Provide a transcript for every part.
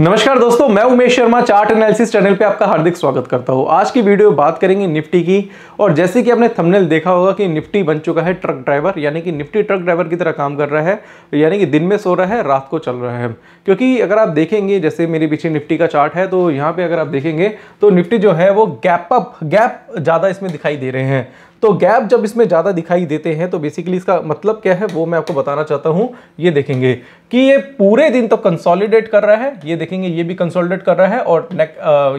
नमस्कार दोस्तों मैं Umesh Sharma chart analysis channel पे आपका हार्दिक स्वागत करता हूँ आज की वीडियो में बात करेंगे निफ्टी की और जैसे कि आपने थंबनेल देखा होगा कि निफ्टी बन चुका है ट्रक ड्राइवर यानी कि निफ्टी ट्रक ड्राइवर की तरह काम कर रहा है यानी कि दिन में सो रहा है रात को चल रहा है क्योंकि अगर आप देखेंगे जैसे मेरे पीछे निफ्टी का चार्ट है तो यहाँ पर अगर आप देखेंगे तो निफ्टी जो है वो गैप अप गैप ज़्यादा इसमें दिखाई दे रहे हैं तो गैप जब इसमें ज़्यादा दिखाई देते हैं तो बेसिकली इसका मतलब क्या है वो मैं आपको बताना चाहता हूँ ये देखेंगे कि ये पूरे दिन तो कंसोलिडेट कर रहा है ये देखेंगे ये भी कंसोलिडेट कर रहा है और नेक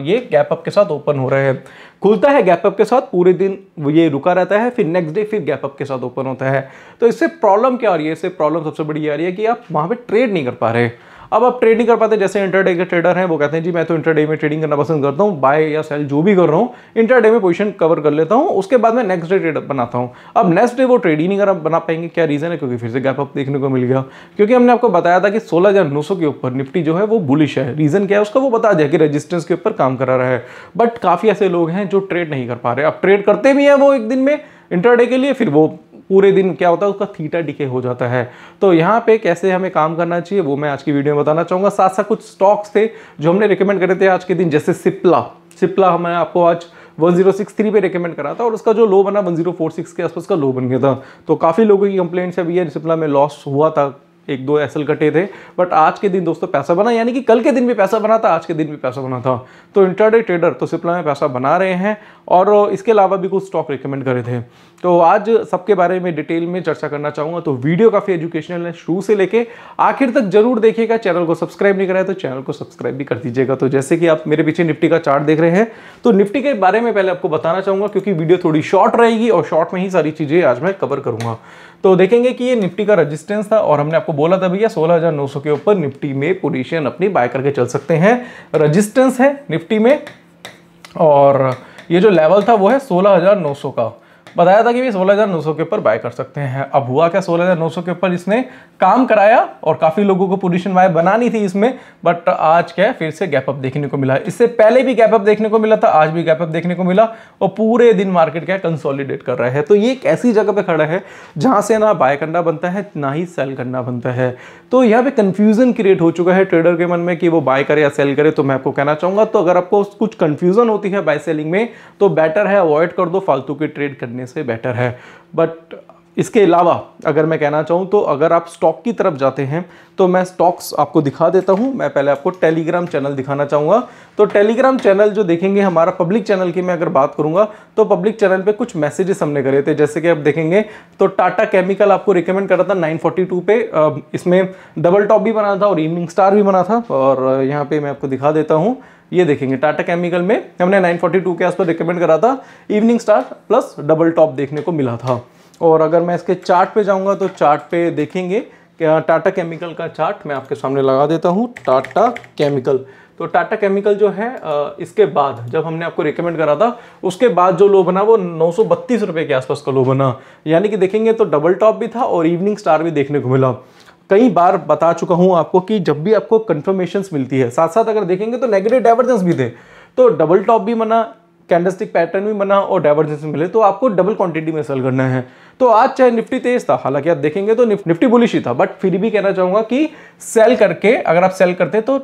ये गैप अप के साथ ओपन हो रहा है खुलता है गैप अप के साथ पूरे दिन ये रुका रहता है फिर नेक्स्ट डे फिर गैप अप के साथ ओपन होता है तो इससे प्रॉब्लम क्या आ रही है इससे प्रॉब्लम सबसे बड़ी ये आ रही है कि आप वहाँ पर ट्रेड नहीं कर पा रहे अब आप ट्रेड नहीं कर पाते जैसे इंटरडे के ट्रेडर हैं वो कहते हैं जी मैं तो इंटरडे में ट्रेडिंग करना पसंद करता हूँ बाय या सेल जो भी कर रहा हूँ इंटरडे में पोजीशन कवर कर लेता हूँ उसके बाद मैं नेक्स्ट डे ट्रेड बनाता हूँ अब नेक्स्ट डे वो ट्रेड ही नहीं कर बना पाएंगे क्या रीज़न है क्योंकि फिर से गैप अप देखने को मिल गया क्योंकि हमने आपको बताया था कि सोलह के ऊपर निफ्टी जो है वो बुलिश है रीज़न क्या है उसका वो बता दिया कि रजिस्टेंस के ऊपर काम करा रहा है बट काफ़ी ऐसे लोग हैं जो ट्रेड नहीं कर पा रहे अब ट्रेड करते भी हैं वो एक दिन में इंटरडे के लिए फिर वो पूरे दिन क्या होता है उसका थीटा डिके हो जाता है तो यहाँ पे कैसे हमें काम करना चाहिए वो मैं आज की वीडियो में बताना चाहूँगा साथ साथ कुछ स्टॉक्स थे जो हमने रिकमेंड करे थे आज के दिन जैसे सिप्ला सिप्ला हमें आपको आज 1063 पे रिकमेंड करा था और उसका जो लो बना 1046 के आसपास का लो बन गया था तो काफ़ी लोगों की कंप्लेंट्स है सिप्ला में लॉस हुआ था एक दो एसल कटे थे बट आज के दिन दोस्तों पैसा बना यानी कि कल के दिन भी पैसा बना था आज के दिन भी पैसा बना था तो इंटरडे ट्रेडर तो सिप्ला में पैसा बना रहे हैं और इसके अलावा भी कुछ स्टॉक रिकमेंड करे थे तो आज सबके बारे में डिटेल में चर्चा करना चाहूँगा तो वीडियो काफ़ी एजुकेशनल है शुरू से लेके आखिर तक जरूर देखिएगा चैनल को सब्सक्राइब नहीं कराया तो चैनल को सब्सक्राइब भी कर दीजिएगा तो जैसे कि आप मेरे पीछे निफ्टी का चार्ट देख रहे हैं तो निफ्टी के बारे में पहले आपको बताना चाहूँगा क्योंकि वीडियो थोड़ी शॉर्ट रहेगी और शॉर्ट में ही सारी चीज़ें आज मैं कवर करूँगा तो देखेंगे कि ये निफ्टी का रेजिस्टेंस था और हमने आपको बोला था भैया 16,900 के ऊपर निफ्टी में पोजीशन अपनी बाय करके चल सकते हैं रजिस्टेंस है निफ्टी में और ये जो लेवल था वो है 16,900 का बताया था कि भी 16,900 के ऊपर बाय कर सकते हैं अब हुआ क्या 16,900 के ऊपर इसने काम कराया और काफ़ी लोगों को पोजिशन वाई बनानी थी इसमें बट आज क्या है फिर से गैप अप देखने को मिला इससे पहले भी गैप अप देखने को मिला था आज भी गैप अप देखने को मिला और पूरे दिन मार्केट क्या कंसोलिडेट कर रहा है तो ये एक ऐसी जगह पर खड़ा है जहाँ से ना बाय करना बनता है ना ही सेल करना बनता है तो यहाँ पे कन्फ्यूज़न क्रिएट हो चुका है ट्रेडर के मन में कि वो बाय करे या सेल करे तो मैं आपको कहना चाहूँगा तो अगर आपको कुछ कन्फ्यूज़न होती है बाय सेलिंग में तो बेटर है अवॉइड कर दो फालतू के ट्रेड करने से बेटर है बट इसके अलावा अगर मैं कहना चाहूँ तो अगर आप स्टॉक की तरफ जाते हैं तो मैं स्टॉक्स आपको दिखा देता हूँ मैं पहले आपको टेलीग्राम चैनल दिखाना चाहूँगा तो टेलीग्राम चैनल जो देखेंगे हमारा पब्लिक चैनल की मैं अगर बात करूँगा तो पब्लिक चैनल पर कुछ मैसेजेस हमने करे थे जैसे कि आप देखेंगे तो टाटा केमिकल आपको रिकमेंड करा था नाइन पे इसमें डबल टॉप भी बना था और इवनिंग स्टार भी बना था और यहाँ पर मैं आपको दिखा देता हूँ ये देखेंगे टाटा केमिकल में हमने 942 के आसपास रिकमेंड करा था evening star plus double top देखने को मिला था और अगर मैं इसके चार्ट पे जाऊंगा तो चार्ट पे देखेंगे टाटा केमिकल का चार्ट मैं आपके सामने लगा देता हूँ टाटा केमिकल तो टाटा केमिकल जो है इसके बाद जब हमने आपको रिकमेंड करा था उसके बाद जो लो बना वो नौ रुपए के आसपास का लो बना यानी कि देखेंगे तो डबल टॉप भी था और इवनिंग स्टार भी देखने को मिला कई बार बता चुका हूं आपको कि जब भी आपको कन्फर्मेशन मिलती है साथ साथ अगर देखेंगे तो नेगेटिव डाइवर्जेंस भी थे तो डबल टॉप भी बना कैंडलस्टिक पैटर्न भी बना और डाइवर्जेंस मिले तो आपको डबल क्वांटिटी में सेल करना है तो आज चाहे निफ्टी तेज था हालांकि आप देखेंगे तो निफ्टी बुलिश ही था बट फिर भी कहना चाहूँगा कि सेल करके अगर आप सेल करते तो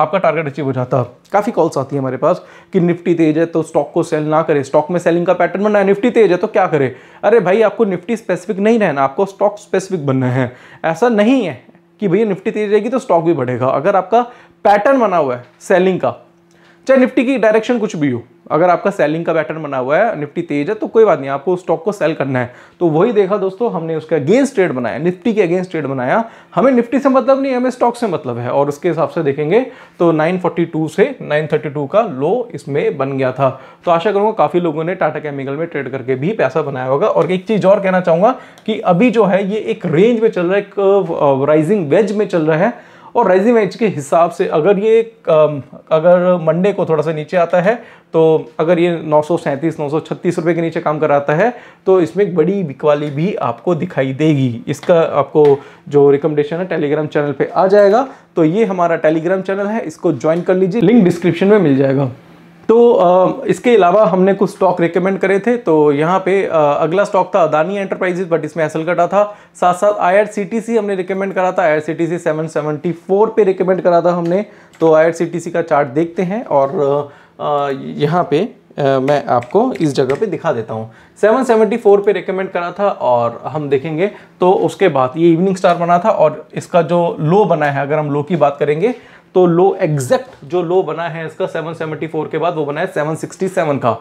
आपका टारगेट अचीव हो जाता काफ़ी कॉल्स आती है हमारे पास कि निफ्टी तेज है तो स्टॉक को सेल ना करें स्टॉक में सेलिंग का पैटर्न बनना है निफ्टी तेज है तो क्या करें अरे भाई आपको निफ्टी स्पेसिफिक नहीं रहना आपको स्टॉक स्पेसिफिक बनना है ऐसा नहीं है कि भैया निफ्टी तेज रहेगी तो स्टॉक भी बढ़ेगा अगर आपका पैटर्न बना हुआ है सेलिंग का चाहे निफ्टी की डायरेक्शन कुछ भी हो अगर आपका सेलिंग का पैटर्न बना हुआ है निफ्टी तेज है तो कोई बात नहीं आपको स्टॉक को सेल करना है तो वही देखा दोस्तों हमने उसका अगेंस्ट ट्रेड बनाया निफ्टी के अगेंस्ट ट्रेड बनाया हमें निफ्टी से मतलब नहीं हमें स्टॉक से मतलब है और उसके हिसाब से देखेंगे तो 942 से 932 का लो इसमें बन गया था तो आशा करूँगा काफ़ी लोगों ने टाटा केमिकल में ट्रेड करके भी पैसा बनाया होगा और एक चीज़ और कहना चाहूँगा कि अभी जो है ये एक रेंज में चल रहा है एक राइजिंग uh, वेज में चल रहा है और राइजिंग एज के हिसाब से अगर ये अगर मंडे को थोड़ा सा नीचे आता है तो अगर ये नौ सौ रुपए के नीचे काम कराता है तो इसमें एक बड़ी बिकवाली भी आपको दिखाई देगी इसका आपको जो रिकमेंडेशन है टेलीग्राम चैनल पर आ जाएगा तो ये हमारा टेलीग्राम चैनल है इसको ज्वाइन कर लीजिए लिंक डिस्क्रिप्शन में मिल जाएगा तो इसके अलावा हमने कुछ स्टॉक रिकमेंड करे थे तो यहाँ पे अगला स्टॉक था अदानी एंटरप्राइजेज बट इसमें एसल कटा था साथ साथ आई हमने रिकमेंड करा था आई आर सी टी पे रिकमेंड करा था हमने तो आई का चार्ट देखते हैं और यहाँ पे मैं आपको इस जगह पे दिखा देता हूँ 774 पे रिकमेंड करा था और हम देखेंगे तो उसके बाद ये इवनिंग स्टार बना था और इसका जो लो बना है अगर हम लो की बात करेंगे तो लो एग्जैक्ट जो लो बना है इसका 774 के बाद वो बना है 767 का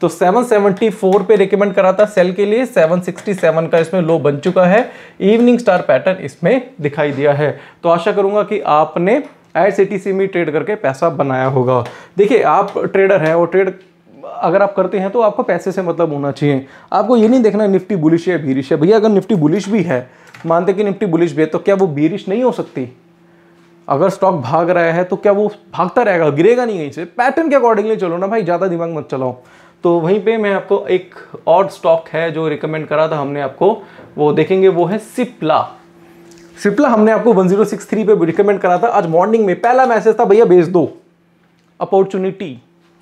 तो 774 पे रिकमेंड करा था सेल के लिए 767 का इसमें लो बन चुका है इवनिंग स्टार पैटर्न इसमें दिखाई दिया है तो आशा करूंगा कि आपने एस सी में ट्रेड करके पैसा बनाया होगा देखिए आप ट्रेडर हैं और ट्रेड अगर आप करते हैं तो आपको पैसे से मतलब होना चाहिए आपको ये नहीं देखना निफ्टी बुलिश है बीरिश है भैया अगर निफ्टी बुलिश भी है मानते कि निफ्टी बुलिश भी है तो क्या वो बीरिश नहीं हो सकती अगर स्टॉक भाग रहा है तो क्या वो भागता रहेगा गिरेगा नहीं कहीं से पैटर्न के अकॉर्डिंगली चलो ना भाई ज़्यादा दिमाग मत चलाओ तो वहीं पे मैं आपको एक और स्टॉक है जो रिकमेंड करा था हमने आपको वो देखेंगे वो है सिप्ला सिप्ला हमने आपको 1063 पे रिकमेंड करा था आज मॉर्निंग में पहला मैसेज था भैया भेज दो अपॉर्चुनिटी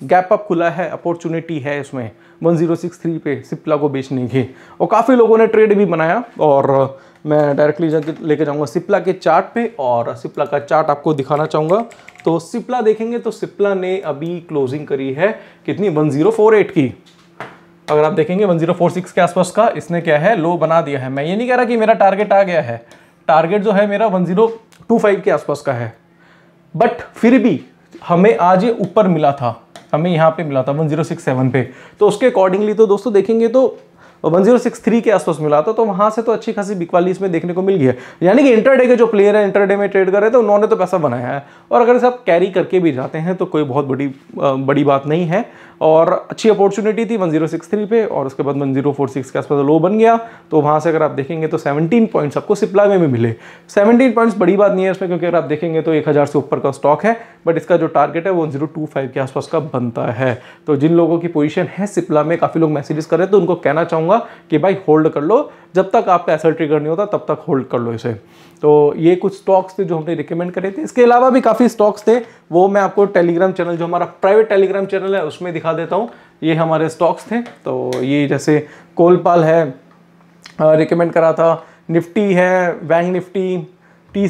गैप अप खुला है अपॉर्चुनिटी है इसमें 1063 पे सिप्ला को बेचने की और काफ़ी लोगों ने ट्रेड भी बनाया और मैं डायरेक्टली लेके जाऊंगा सिप्ला के चार्ट पे और सिप्ला का चार्ट आपको दिखाना चाहूँगा तो सिप्ला देखेंगे तो सिप्ला ने अभी क्लोजिंग करी है कितनी 1048 की अगर आप देखेंगे 1046 के आसपास का इसने क्या है लो बना दिया है मैं ये नहीं कह रहा कि मेरा टारगेट आ गया है टारगेट जो है मेरा फाइव के आसपास का है बट फिर भी हमें आज ये ऊपर मिला था हमें यहाँ पे मिला था वन पे तो उसके अकॉर्डिंगली तो दोस्तों देखेंगे तो और वन जीरो सिक्स थ्री के आसपास मिला था तो वहाँ से तो अच्छी खासी बिकवाली इसमें देखने को मिल गई है यानी कि इंटरडे के जो प्लेयर हैं इंटरडे में ट्रेड कर रहे थे उन्होंने तो पैसा बनाया है और अगर इसे आप कैरी करके भी जाते हैं तो कोई बहुत बड़ी बड़ी बात नहीं है और अच्छी अपॉर्चुनिटी थी वन जीरो सिक्स थ्री पे और उसके बाद वन जीरो फोर सिक्स के आसपास लो बन गया तो वहाँ से अगर आप देखेंगे तो सेवनटीन पॉइंट्स आपको सिप्ला में भी मिले सेवनटीन पॉइंट्स बड़ी बात नहीं है इसमें क्योंकि अगर आप देखेंगे तो एक हज़ार से ऊपर का स्टॉक है बट इसका जो टारगेट है वो जीरो टू फाइव के आसपास का बनता है तो जिन लोगों की पोजिशन है सिप्ला में काफ़ी लोग मैसेजेस कर रहे हैं तो उनको कहना चाहूँगा कहूँगा कि भाई होल्ड कर लो जब तक आपका एसल ट्रिगर नहीं होता तब तक होल्ड कर लो इसे तो ये कुछ स्टॉक्स थे जो हमने रिकमेंड करे थे इसके अलावा भी काफ़ी स्टॉक्स थे वो मैं आपको टेलीग्राम चैनल जो हमारा प्राइवेट टेलीग्राम चैनल है उसमें दिखा देता हूँ ये हमारे स्टॉक्स थे तो ये जैसे कोलपाल है रिकमेंड करा था निफ्टी है बैंक निफ्टी टी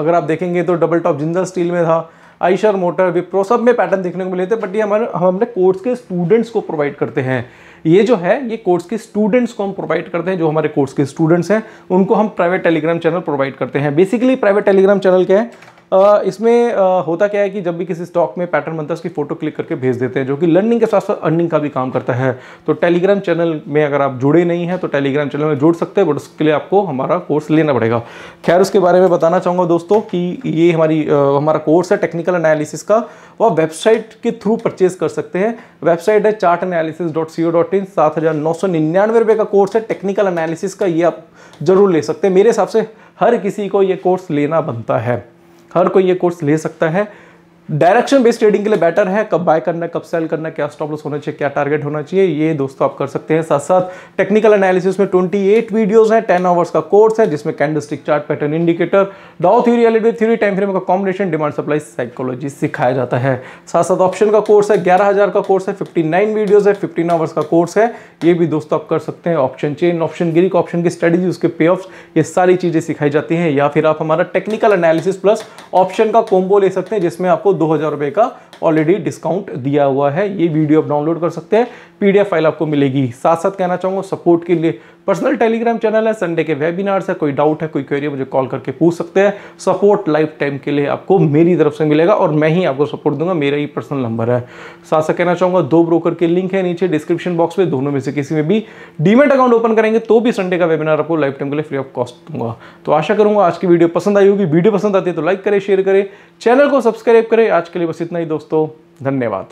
अगर आप देखेंगे तो डबल टॉप जिंदल स्टील में था आईशर मोटर विप्रो सब में पैटर्न देखने को मिले थे बट ये हमारे हम हमने कोर्स के स्टूडेंट्स को प्रोवाइड करते हैं ये जो है ये कोर्स के स्टूडेंट्स को हम प्रोवाइड करते हैं जो हमारे कोर्स के स्टूडेंट्स हैं उनको हम प्राइवेट टेलीग्राम चैनल प्रोवाइड करते हैं बेसिकली प्राइवेट टेलीग्राम चैनल क्या है इसमें होता क्या है कि जब भी किसी स्टॉक में पैटर्न बनता है उसकी फ़ोटो क्लिक करके भेज देते हैं जो कि लर्निंग के साथ साथ अर्निंग का भी काम करता है तो टेलीग्राम चैनल में अगर आप जुड़े नहीं हैं तो टेलीग्राम चैनल में जुड़ सकते हैं बट उसके लिए आपको हमारा कोर्स लेना पड़ेगा खैर उसके बारे में बताना चाहूँगा दोस्तों कि ये हमारी हमारा कोर्स है टेक्निकल एनालिसिस का वह वेबसाइट के थ्रू परचेज कर सकते हैं वेबसाइट है chart analysis dot c o dot in सात हज़ार नौ सौ निन्यानवे रुपये का कोर्स है टेक्निकल एनालिसिस का ये आप जरूर ले सकते हैं मेरे हिसाब से हर किसी को ये कोर्स लेना बनता है हर कोई ये कोर्स ले सकता है डायरेक्शन बेस्ड ट्रेडिंग के लिए बेटर है कब बाय करना कब सेल करना क्या स्टॉप लॉस होना चाहिए क्या टारगेट होना चाहिए ये दोस्तों तो आप कर सकते हैं साथ साथ टेक्निकल एनालिसिस में 28 वीडियोस हैं 10 आवर्स का कोर्स है जिसमें candlestick chart pattern indicator Dow theory Elliott theory time frame का कॉम्बिनेशन डिमांड सप्लाई साइकोलॉजी सिखाया जाता है साथ साथ ऑप्शन का कोर्स है ग्यारह का कोर्स है फिफ्टी वीडियोज है फिफ्टीन आवर्स का कोर्स है ये भी दोस्तों आप कर सकते हैं ऑप्शन चेन ऑप्शन गिरी ऑप्शन की स्ट्रेटेजी उसके पे ऑफ ये सारी चीज़ें सिखाई जाती हैं या फिर आप हमारा टेक्निकल एनालिसिस प्लस ऑप्शन का कोम्बो ले सकते हैं जिसमें आपको दो हजार रुपए का ऑलरेडी डिस्काउंट दिया हुआ है ये वीडियो आप डाउनलोड कर सकते हैं पीडीएफ फाइल आपको मिलेगी साथ साथ कहना चाहूँगा सपोर्ट के लिए पर्सनल टेलीग्राम चैनल है संडे के वेबिनार्स है कोई डाउट है कोई क्वेरी है मुझे कॉल करके पूछ सकते हैं सपोर्ट लाइफ टाइम के लिए आपको मेरी तरफ से मिलेगा और मैं ही आपको सपोर्ट दूंगा मेरा ही पर्सनल नंबर है साथ साथ कहना चाहूँगा दो ब्रोकर के लिंक है नीचे डिस्क्रिप्शन बॉक्स में दोनों में से किसी में भी डीमेट अकाउंट ओपन करेंगे तो भी संडे का वेबिनार आपको लाइफ टाइम के लिए फ्री ऑफ कॉस्ट दूंगा तो आशा करूँगा आज की वीडियो पसंद आई होगी वीडियो पसंद आती है तो लाइक करें शेयर करें चैनल को सब्सक्राइब करें आज के लिए बस इतना ही दोस्तों दोस्तों धन्यवाद